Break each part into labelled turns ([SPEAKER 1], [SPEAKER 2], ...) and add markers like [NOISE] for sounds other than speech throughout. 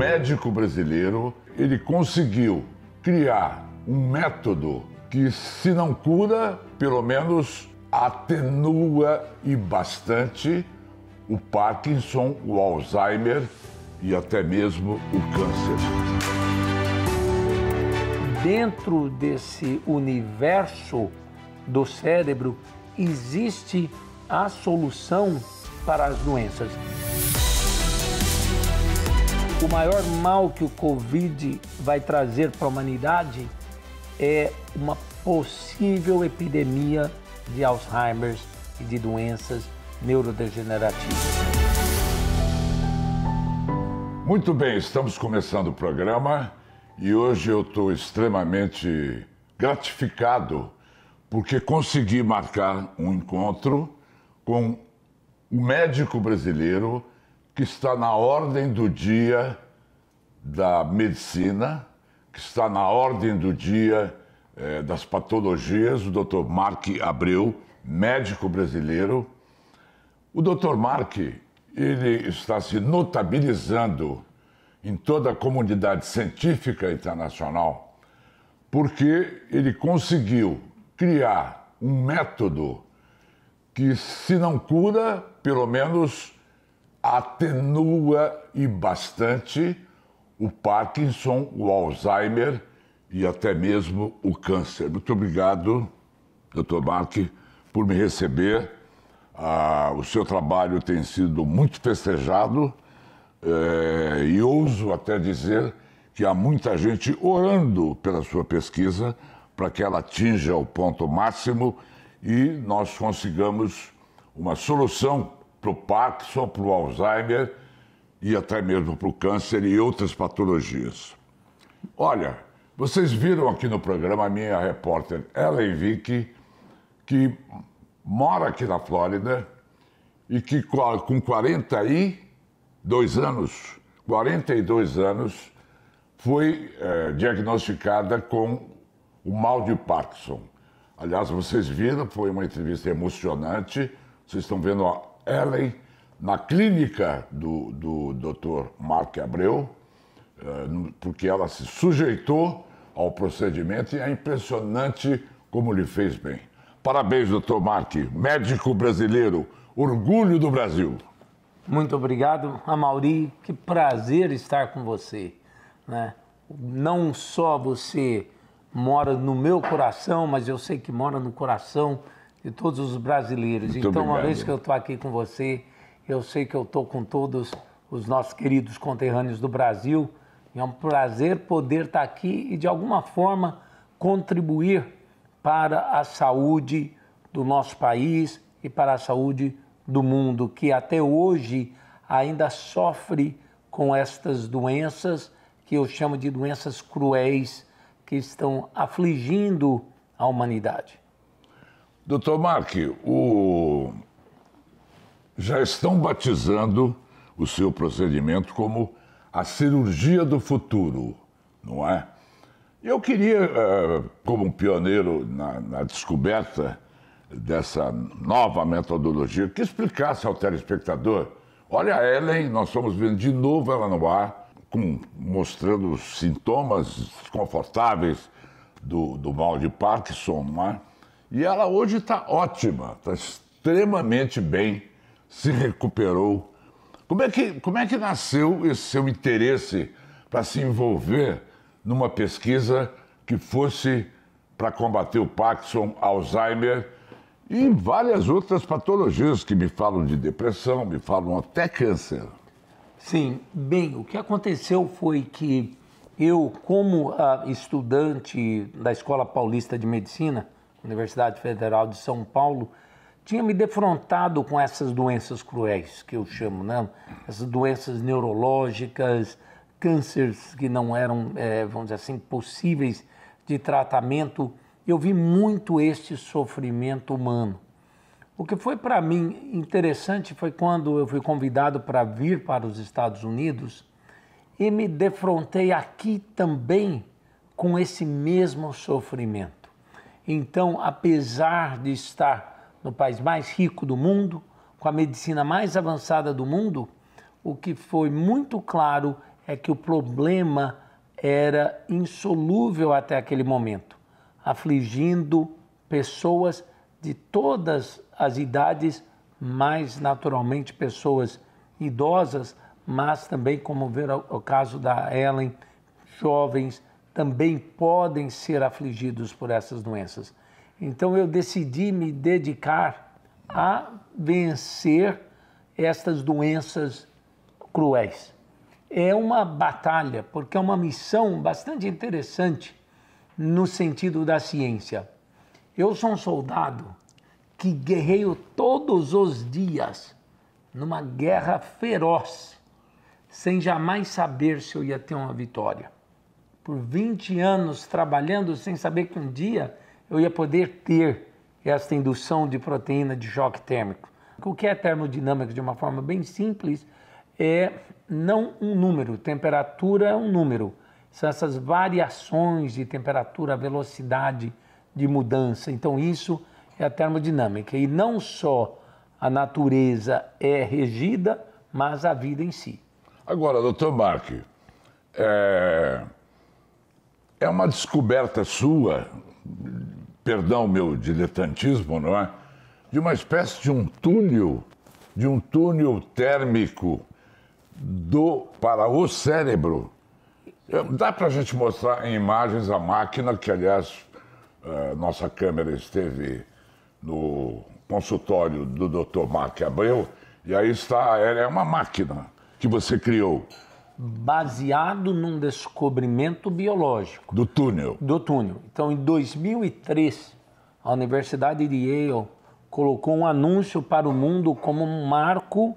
[SPEAKER 1] médico brasileiro, ele conseguiu criar um método que, se não cura, pelo menos atenua e bastante o Parkinson, o Alzheimer e até mesmo o câncer.
[SPEAKER 2] Dentro desse universo do cérebro existe a solução para as doenças o maior mal que o Covid vai trazer para a humanidade é uma possível epidemia de Alzheimer e de doenças neurodegenerativas.
[SPEAKER 1] Muito bem, estamos começando o programa e hoje eu estou extremamente gratificado porque consegui marcar um encontro com o um médico brasileiro que está na ordem do dia da medicina, que está na ordem do dia eh, das patologias, o Dr. Mark Abreu, médico brasileiro. O Dr. Mark, ele está se notabilizando em toda a comunidade científica internacional, porque ele conseguiu criar um método que, se não cura, pelo menos atenua e bastante o Parkinson, o Alzheimer e até mesmo o câncer. Muito obrigado, doutor Mark, por me receber. Ah, o seu trabalho tem sido muito festejado eh, e ouso até dizer que há muita gente orando pela sua pesquisa para que ela atinja o ponto máximo e nós consigamos uma solução para o Parkinson, para o Alzheimer e até mesmo para o câncer e outras patologias. Olha, vocês viram aqui no programa a minha repórter Ellen Vick, que mora aqui na Flórida e que com 42 anos, 42 anos, foi é, diagnosticada com o mal de Parkinson. Aliás, vocês viram, foi uma entrevista emocionante. Vocês estão vendo a Ellen na clínica do, do Dr. Mark Abreu, eh, porque ela se sujeitou ao procedimento e é impressionante como lhe fez bem. Parabéns, doutor Mark, médico brasileiro, orgulho do Brasil.
[SPEAKER 2] Muito obrigado, Amauri. Que prazer estar com você. Né? Não só você mora no meu coração, mas eu sei que mora no coração de todos os brasileiros. Muito então, obrigado. uma vez que eu estou aqui com você, eu sei que eu estou com todos os nossos queridos conterrâneos do Brasil. É um prazer poder estar tá aqui e, de alguma forma, contribuir para a saúde do nosso país e para a saúde do mundo, que até hoje ainda sofre com estas doenças que eu chamo de doenças cruéis que estão afligindo a humanidade.
[SPEAKER 1] Doutor Mark, o... já estão batizando o seu procedimento como a cirurgia do futuro, não é? Eu queria, eh, como um pioneiro na, na descoberta dessa nova metodologia, que explicasse ao telespectador: olha, a Ellen, nós estamos vendo de novo ela no ar, com, mostrando sintomas desconfortáveis do, do mal de Parkinson, não é? E ela hoje está ótima, está extremamente bem, se recuperou. Como é que, como é que nasceu esse seu interesse para se envolver numa pesquisa que fosse para combater o Parkinson, Alzheimer e várias outras patologias que me falam de depressão, me falam até câncer?
[SPEAKER 2] Sim, bem, o que aconteceu foi que eu, como ah, estudante da Escola Paulista de Medicina, Universidade Federal de São Paulo, tinha me defrontado com essas doenças cruéis, que eu chamo, né? essas doenças neurológicas, cânceres que não eram, é, vamos dizer assim, possíveis de tratamento. Eu vi muito este sofrimento humano. O que foi para mim interessante foi quando eu fui convidado para vir para os Estados Unidos e me defrontei aqui também com esse mesmo sofrimento. Então, apesar de estar no país mais rico do mundo, com a medicina mais avançada do mundo, o que foi muito claro é que o problema era insolúvel até aquele momento, afligindo pessoas de todas as idades, mais naturalmente pessoas idosas, mas também, como ver o caso da Ellen, jovens também podem ser afligidos por essas doenças. Então eu decidi me dedicar a vencer estas doenças cruéis. É uma batalha, porque é uma missão bastante interessante no sentido da ciência. Eu sou um soldado que guerreio todos os dias numa guerra feroz, sem jamais saber se eu ia ter uma vitória por 20 anos trabalhando sem saber que um dia eu ia poder ter esta indução de proteína de choque térmico. O que é termodinâmica de uma forma bem simples é não um número, temperatura é um número. São essas variações de temperatura, velocidade de mudança. Então isso é a termodinâmica e não só a natureza é regida, mas a vida em si.
[SPEAKER 1] Agora, doutor Mark, é, é uma descoberta sua, perdão meu diletantismo, não é? De uma espécie de um túnel, de um túnel térmico do para o cérebro. É, dá para a gente mostrar em imagens a máquina que, aliás, é, nossa câmera esteve no consultório do Dr. Mark Abreu, e aí está,
[SPEAKER 2] ela é uma máquina que você criou baseado num descobrimento biológico. Do túnel. Do túnel. Então, em 2003, a Universidade de Yale colocou um anúncio para o mundo como um marco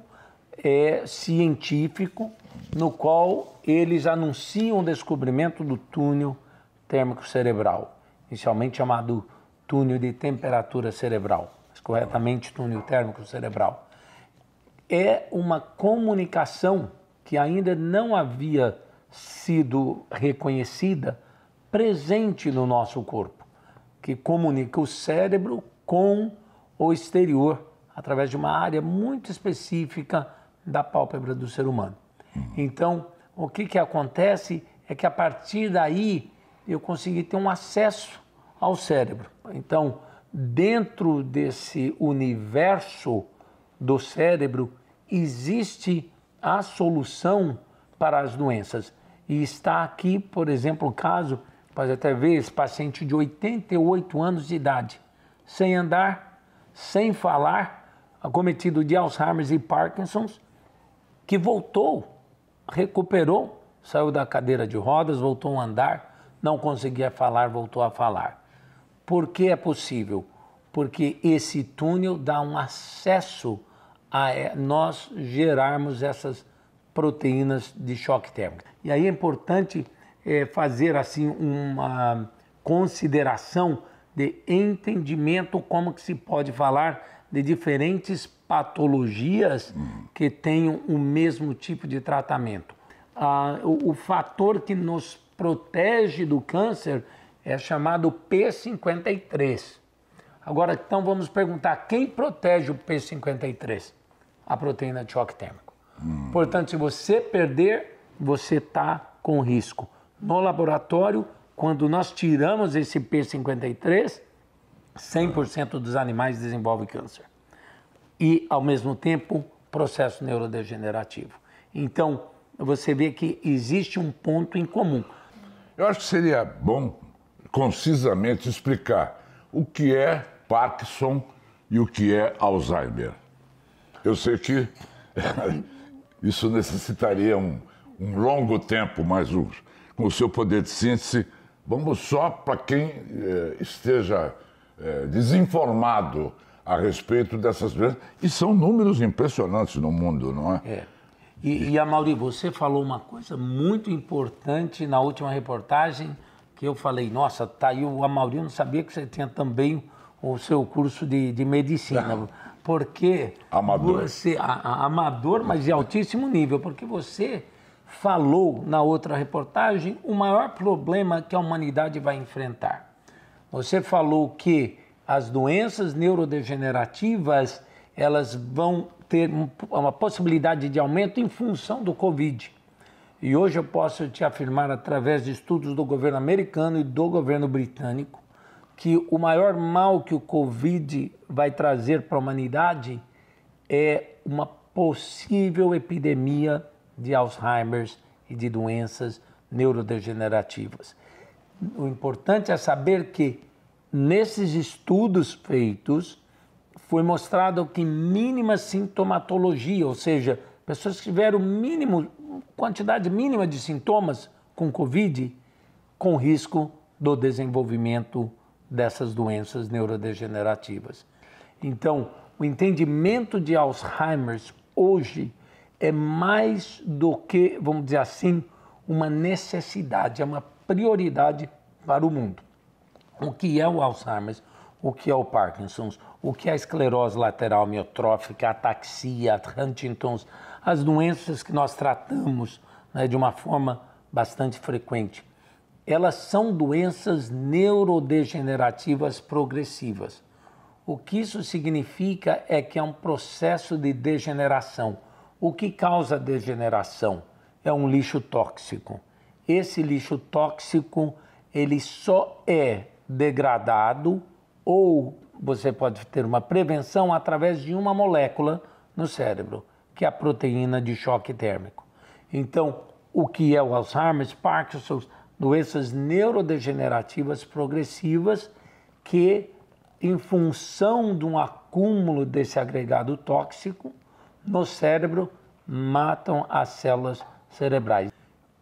[SPEAKER 2] é, científico, no qual eles anunciam o descobrimento do túnel térmico cerebral, inicialmente chamado túnel de temperatura cerebral, mas corretamente túnel térmico cerebral. É uma comunicação que ainda não havia sido reconhecida presente no nosso corpo, que comunica o cérebro com o exterior através de uma área muito específica da pálpebra do ser humano. Então, o que, que acontece é que a partir daí eu consegui ter um acesso ao cérebro. Então, dentro desse universo do cérebro existe a solução para as doenças. E está aqui, por exemplo, o caso, pode até ver, esse paciente de 88 anos de idade, sem andar, sem falar, acometido de Alzheimer e Parkinson's, que voltou, recuperou, saiu da cadeira de rodas, voltou a andar, não conseguia falar, voltou a falar. Por que é possível? Porque esse túnel dá um acesso a é, nós gerarmos essas proteínas de choque térmico. E aí é importante é, fazer assim uma consideração de entendimento como que se pode falar de diferentes patologias que tenham o mesmo tipo de tratamento. Ah, o, o fator que nos protege do câncer é chamado P53. Agora, então vamos perguntar quem protege o P53? a proteína de choque térmico. Hum. Portanto, se você perder, você está com risco. No laboratório, quando nós tiramos esse P53, 100% dos animais desenvolvem câncer. E, ao mesmo tempo, processo neurodegenerativo. Então, você vê que existe um ponto em comum. Eu acho que seria bom, concisamente, explicar o que é
[SPEAKER 1] Parkinson e o que é Alzheimer. Eu sei que é, isso necessitaria um, um longo tempo, mas o, com o seu poder de síntese, vamos só para quem é, esteja é, desinformado a respeito dessas doenças. E são números impressionantes no mundo, não é? É.
[SPEAKER 2] E, e Amauri, você falou uma coisa muito importante na última reportagem, que eu falei, nossa, tá aí o Amauri, eu não sabia que você tinha também o seu curso de, de medicina. [LAUGHS] Porque. Amador. Você, a, a, amador, mas de altíssimo nível, porque você falou na outra reportagem o maior problema que a humanidade vai enfrentar. Você falou que as doenças neurodegenerativas elas vão ter uma possibilidade de aumento em função do Covid. E hoje eu posso te afirmar, através de estudos do governo americano e do governo britânico, que o maior mal que o Covid vai trazer para a humanidade é uma possível epidemia de Alzheimer e de doenças neurodegenerativas. O importante é saber que nesses estudos feitos foi mostrado que mínima sintomatologia, ou seja, pessoas que tiveram mínimo quantidade mínima de sintomas com COVID, com risco do desenvolvimento dessas doenças neurodegenerativas. Então, o entendimento de Alzheimer hoje é mais do que, vamos dizer assim, uma necessidade, é uma prioridade para o mundo. O que é o Alzheimer? O que é o Parkinson's? O que é a esclerose lateral miotrófica, a ataxia, a Huntington's? As doenças que nós tratamos né, de uma forma bastante frequente elas são doenças neurodegenerativas progressivas. O que isso significa é que é um processo de degeneração. O que causa degeneração? É um lixo tóxico. Esse lixo tóxico, ele só é degradado ou você pode ter uma prevenção através de uma molécula no cérebro, que é a proteína de choque térmico. Então, o que é o Alzheimer's, Parkinson's, doenças neurodegenerativas progressivas que, em função de um acúmulo desse agregado tóxico no cérebro, matam as células cerebrais.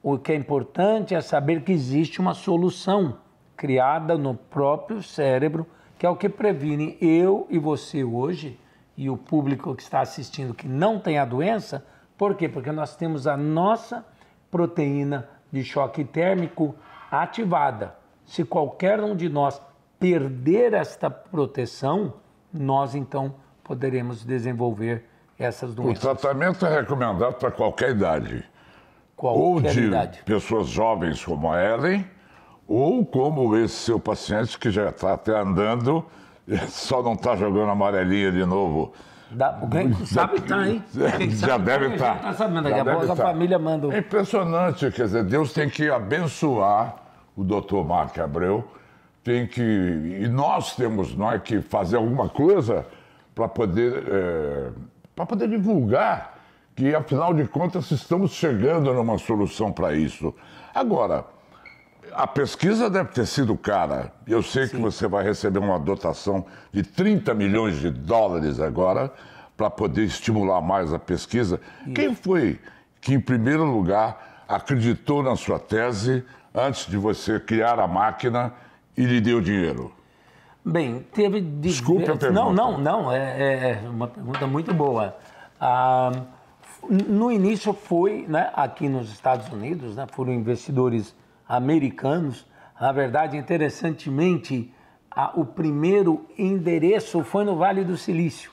[SPEAKER 2] O que é importante é saber que existe uma solução criada no próprio cérebro, que é o que previne eu e você hoje e o público que está assistindo que não tem a doença. Por quê? Porque nós temos a nossa proteína de choque térmico ativada. Se qualquer um de nós perder esta proteção, nós então poderemos desenvolver essas doenças. O
[SPEAKER 1] tratamento é recomendado para qualquer idade.
[SPEAKER 2] Qualquer ou de idade.
[SPEAKER 1] pessoas jovens como a Ellen, ou como esse seu paciente que já está até andando, [LAUGHS] só não está jogando amarelinha de novo da, o Grêmio sabe está hein? [LAUGHS] já deve estar. Tá. tá sabendo, daqui a pouco a tá. família manda. É impressionante, quer dizer, Deus tem que abençoar o doutor Marco Abreu, tem que. E nós temos nós é, que fazer alguma coisa para poder, é, poder divulgar que, afinal de contas, estamos chegando numa solução para isso. Agora a pesquisa deve ter sido cara. Eu sei Sim. que você vai receber uma dotação de 30 milhões de dólares agora para poder estimular mais a pesquisa. Isso. Quem foi que, em primeiro lugar, acreditou na sua tese antes de você criar a máquina e lhe deu dinheiro?
[SPEAKER 2] Bem, teve. Desculpe a pergunta. Não, não, não. É, é, é uma pergunta muito boa. Ah, no início foi, né, aqui nos Estados Unidos, né, foram investidores americanos. Na verdade, interessantemente, a, o primeiro endereço foi no Vale do Silício.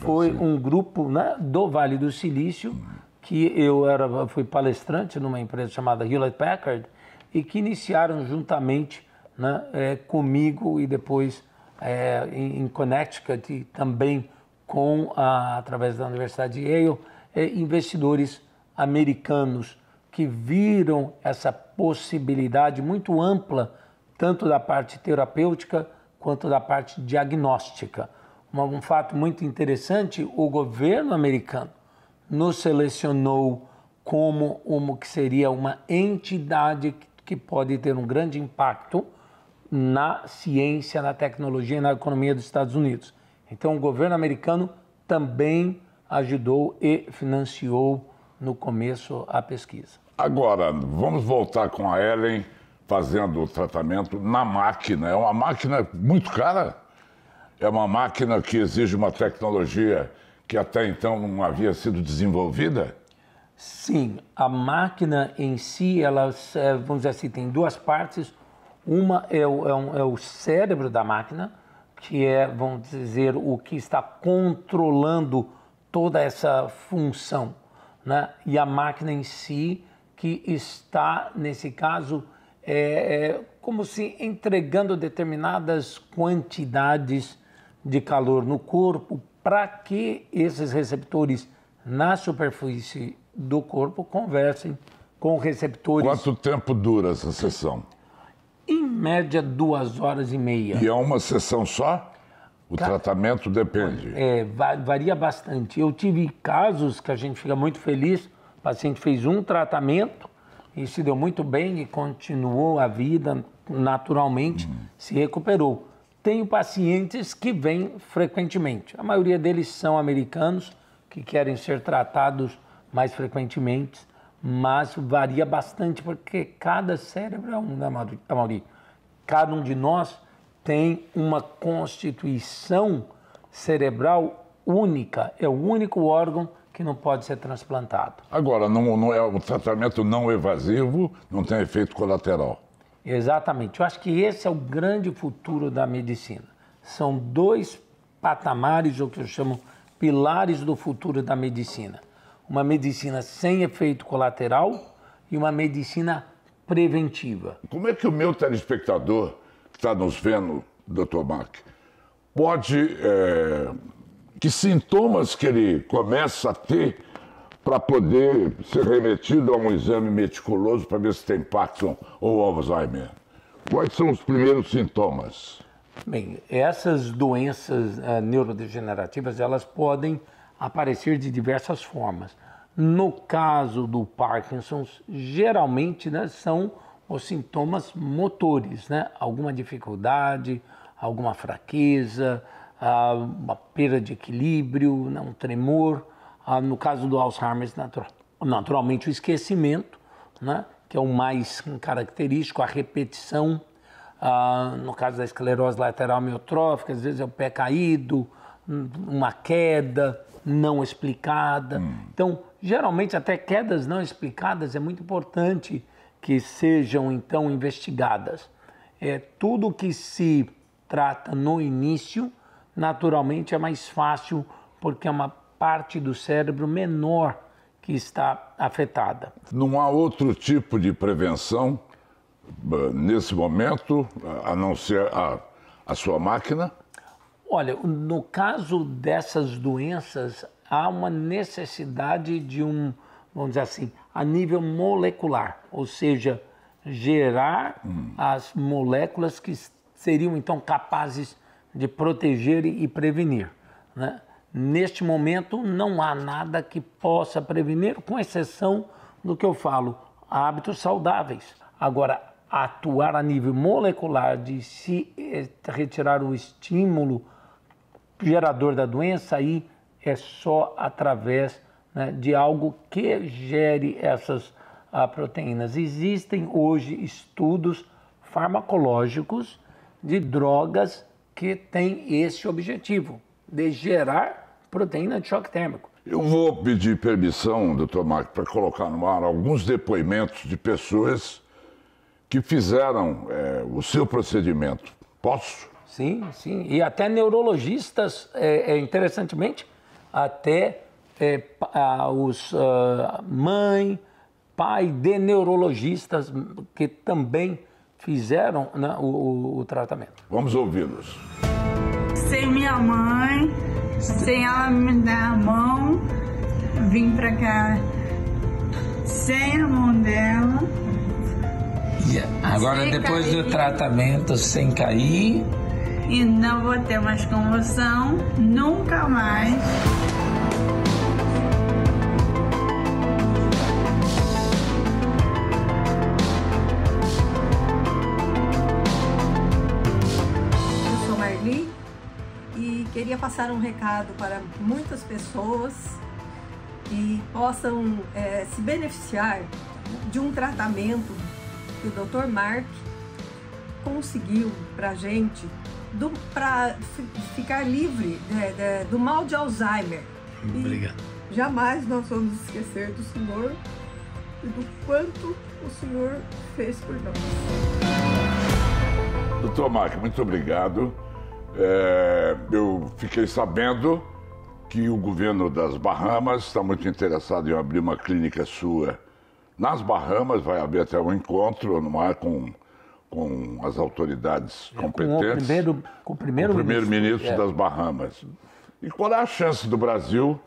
[SPEAKER 2] Foi um grupo né, do Vale do Silício que eu era, fui palestrante numa empresa chamada Hewlett Packard e que iniciaram juntamente né, é, comigo e depois é, em, em, Connecticut e também com a, através da Universidade de Yale é, investidores americanos que viram essa possibilidade muito ampla, tanto da parte terapêutica quanto da parte diagnóstica. Um, fato muito interessante: o governo americano nos selecionou como uma que seria uma entidade que pode ter um grande impacto na ciência, na tecnologia e na economia dos Estados Unidos. Então, o governo americano também ajudou e financiou no começo a pesquisa.
[SPEAKER 1] Agora, vamos voltar com a Ellen fazendo o tratamento na máquina. É uma máquina muito cara. É uma máquina que exige uma tecnologia que até então não havia sido desenvolvida?
[SPEAKER 2] Sim, a máquina em si, ela, é, vamos dizer assim, tem duas partes. Uma é o, é, um, é o cérebro da máquina, que é, vamos dizer, o que está controlando toda essa função né? e a máquina em si que está, nesse caso, é, é, como se entregando determinadas quantidades de calor no corpo para que esses receptores na superfície do corpo conversem com receptores. Quanto
[SPEAKER 1] tempo dura essa sessão?
[SPEAKER 2] Em média, duas horas e meia. E é uma sessão só? O Ca... tratamento depende. É, varia bastante. Eu tive casos que a gente fica muito feliz, o paciente fez um tratamento e se deu muito bem e continuou a vida naturalmente, hum. se recuperou. Tenho pacientes que vêm frequentemente. A maioria deles são americanos que querem ser tratados mais frequentemente, mas varia bastante porque cada cérebro é um, né, Mauri? Cada um de nós tem uma constituição cerebral única, é o único órgão que não pode ser transplantado.
[SPEAKER 1] Agora, não, não é um tratamento não evasivo, não tem efeito colateral.
[SPEAKER 2] Exatamente. Eu acho que esse é o grande futuro da medicina. São dois patamares, o que eu chamo pilares do futuro da medicina. Uma medicina sem efeito colateral e uma medicina preventiva.
[SPEAKER 1] Como é que o meu telespectador está nos vendo, doutor Mac, pode. É, que sintomas que ele começa a ter para poder ser remetido a um exame meticuloso para ver se tem Parkinson ou Alzheimer? Quais são os primeiros sintomas?
[SPEAKER 2] Bem, essas doenças uh, neurodegenerativas elas podem aparecer de diversas formas. No caso do Parkinson, geralmente né, são os sintomas motores, né? Alguma dificuldade, alguma fraqueza, ah, uma perda de equilíbrio, né? um tremor. Ah, no caso do Alzheimer, naturalmente o esquecimento, né? que é o mais característico, a repetição. Ah, no caso da esclerose lateral amiotrófica, às vezes é o pé caído, hum, uma queda não explicada. Hum. Então, geralmente até quedas não explicadas é muito importante que sejam então investigadas. É, tudo que se trata no início, naturalmente é mais fácil, porque é uma parte do cérebro menor que está afetada.
[SPEAKER 1] Não há outro tipo de prevenção eh, nesse momento, a não ser a, a sua máquina?
[SPEAKER 2] Olha, no caso dessas doenças, há uma necessidade de um vamos dizer assim, a nível molecular, ou seja, gerar hum. as moléculas que seriam então capazes de proteger e prevenir. Né? Neste momento, não há nada que possa prevenir, com exceção do que eu falo, hábitos saudáveis. Agora, atuar a nível molecular, de se eh, retirar o estímulo gerador da doença, aí é só através né, de algo que gere essas ah, proteínas. Existem hoje estudos farmacológicos de drogas que têm esse objetivo, de gerar proteína de choque térmico.
[SPEAKER 1] Eu vou pedir permissão, doutor Marco, para colocar no ar alguns depoimentos de pessoas que fizeram é, o seu procedimento. Posso?
[SPEAKER 2] Sim, sim. E até neurologistas, é, é interessantemente, até é, a, os, ah, mãe, pai de neurologistas que também fizeram né, o, o tratamento. Vamos ouvi-los. Sem minha mãe, sem ela me dar a mão, vim pra cá sem a mão dela. Yeah. Agora, sem depois cair. do tratamento, sem cair. E não vou ter mais convulsão, nunca mais. passar um recado para muitas pessoas que possam é, se beneficiar de um tratamento que o Dr. Mark conseguiu para gente para ficar livre é, é, do mal de Alzheimer. Obrigado. E jamais nós vamos esquecer do Senhor e do quanto o Senhor fez por nós.
[SPEAKER 1] Doutor Mark, muito obrigado é, eu fiquei sabendo que o governo das Bahamas está muito interessado em abrir uma clínica sua nas Bahamas, vai haver até um encontro não é, com, com as autoridades competentes. É,
[SPEAKER 2] com o primeiro-ministro primeiro primeiro ministro é. das
[SPEAKER 1] Bahamas. E qual é a chance do Brasil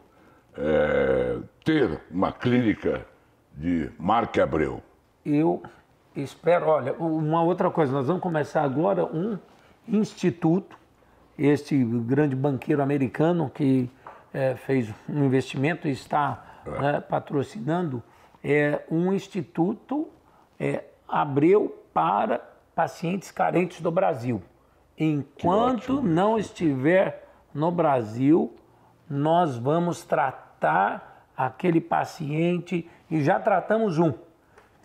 [SPEAKER 1] é, ter uma clínica de Marque Abreu?
[SPEAKER 2] Eu espero, olha, uma outra coisa, nós vamos começar agora um instituto este grande banqueiro americano que é, fez um investimento e está é, né, patrocinando é, um instituto é, abriu para pacientes carentes do Brasil. Enquanto não estiver no Brasil, nós vamos tratar aquele paciente e já tratamos um,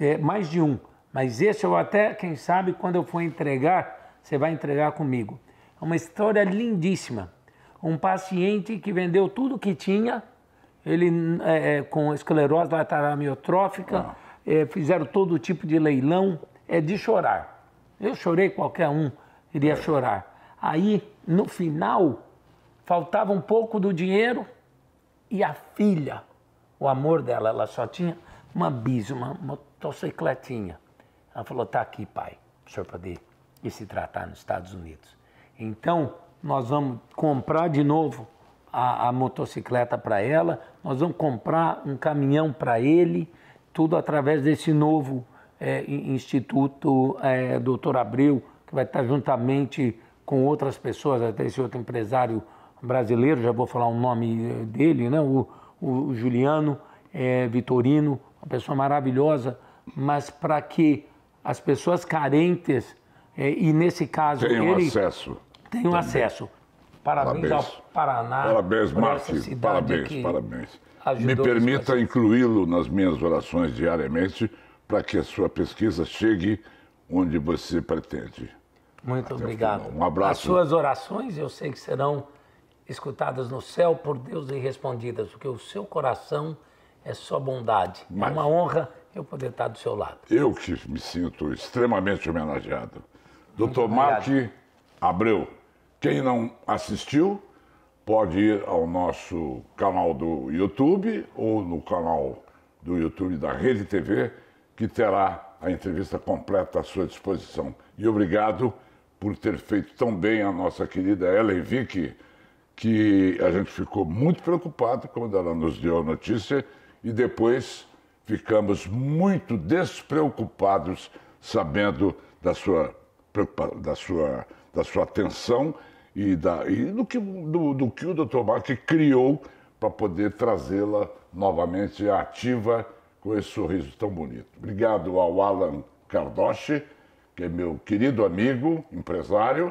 [SPEAKER 2] é, mais de um. Mas esse eu até, quem sabe, quando eu for entregar, você vai entregar comigo uma história lindíssima. Um paciente que vendeu tudo que tinha, ele é, é com esclerose lateral amiotrófica, ah. é, fizeram todo tipo de leilão, é de chorar. Eu chorei, qualquer um iria é. chorar. Aí, no final, faltava um pouco do dinheiro e a filha, o amor dela, ela só tinha uma bis, uma motocicletinha. Ela falou: tá aqui, pai, o senhor poder ir se tratar nos Estados Unidos. Então, nós vamos comprar de novo a, a motocicleta para ela, nós vamos comprar um caminhão para ele, tudo através desse novo é, Instituto é, Doutor Abreu, que vai estar juntamente com outras pessoas, até esse outro empresário brasileiro, já vou falar o nome é, dele, né? o, o Juliano é, Vitorino, uma pessoa maravilhosa, mas para que as pessoas carentes, é, e nesse caso Tenham ele, acesso tenham Também. acesso. Parabéns, parabéns, ao Paraná. Parabéns, Márcio. Parabéns, parabéns.
[SPEAKER 1] Me permita incluí-lo nas minhas orações diariamente para que a sua pesquisa chegue onde você pretende.
[SPEAKER 2] Muito Até obrigado. Um abraço. As suas orações eu sei que serão escutadas no céu por Deus e respondidas, porque o seu coração é só bondade. É Mas... É uma honra eu poder estar do seu lado.
[SPEAKER 1] Eu que me sinto extremamente homenageado. Doutor Mark Abreu. Quem não assistiu, pode ir ao nosso canal do YouTube ou no canal do YouTube da Rede TV, que terá a entrevista completa à sua disposição. E obrigado por ter feito tão bem a nossa querida Ellen Vick, que a gente ficou muito preocupado quando ela nos deu a notícia e depois ficamos muito despreocupados sabendo da sua, da sua, da sua atenção e, da, e do, que, do, do que o Dr. Bach criou para poder trazê-la novamente ativa com esse sorriso tão bonito. Obrigado ao Alan Cardoche, que é meu querido amigo, empresário,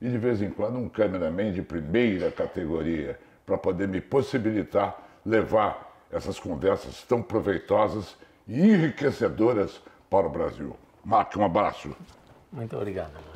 [SPEAKER 1] e de vez em quando um cameraman de primeira categoria, para poder me possibilitar levar essas conversas tão proveitosas e enriquecedoras para o Brasil. Marque, um abraço. Muito obrigado.